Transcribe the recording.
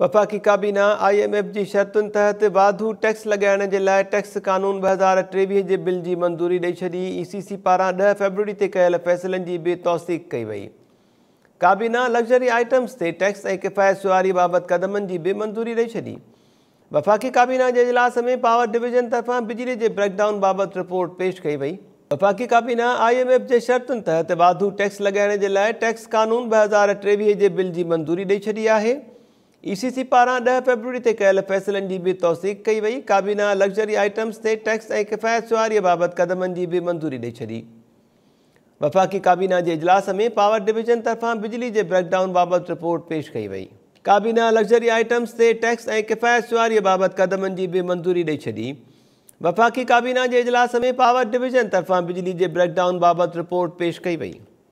वफ़ाक़ी काबीना I am F जी शर्तुनि तहत वाधू tax लॻाइण जे लाइ टैक्स क़ानून ॿ हज़ार टेवीह जे बिल जी मंज़ूरी ॾेई छॾी ई सी सी पारां ॾह फेबररी ते कयल फ़ैसिलनि जी बि तौसीक़ु कई वई काबना लक्ज़री आइटम्स ते टैक्स ऐं किफ़ायत सुवारी बाबति क़दमनि जी बि मंज़ूरी ॾेई छॾी वफ़ाक़ी काबीना जे इजलास में पावर डिवीज़न तरफ़ां बिजली जे ब्रेकडाउन बाबति रिपोर्ट पेश कई वई वफ़ाक़ी काबीना आई एम एफ जी शर्तुनि तहत वाधू टैक्स लॻाइण जे लाइ टैक्स क़ानून ॿ हज़ार टेवीह जे बिल जी मंजूरी ॾेई छॾी ई सी सी पारां ॾह फेबररी ते कयल फैसिलनि जी बि तौसीकु कई वई काबीना लग्ज़री आइटम्स ते टैक्स ऐं किफायत सुवारी बाबति कदमनि जी बि मंजूरी ॾेई छॾी वफाकी काबीना जे इजलास में पावर डिवीजन तरफां बिजली जे ब्रेकडाउन बाबति रिपोर्ट पेश कई वई वफाकी काबीना आई एम एफ जी शर्तुनि तहत वाधू टैक्स लॻाइण जे लाइ टैक्स कानून ॿ हजार टेवीह जे बिल जी मंजूरी ॾेई छॾी आहे ई पारा दह पारां ॾह फेबरवरी ते कयल फ़ैसिलनि जी बि तौसीक़ कई वही काबीना लग्ज़री आइटम्स ते टैक्स ए किफ़ायत शुआरीअ बाबति कदम की भी मंज़ूरी ॾेई छॾी वफ़ाक़ी काबीना के इजलास में पावर डिवीज़न तरफा बिजली के ब्रेकडाउन बाबति रिपोर्ट पेश कई वही काबीना लग्ज़री आइटम्स से टैक्स ए किफ़ायत शुआरीअ बाबति कदम की भी मंज़ूरी ॾेई छॾी वफ़ाक़ी काबीना के इजलास में पावर डिवीज़न तरफा बिजली के ब्रेकडाउन बाबति रिपोर्ट पेश कई वही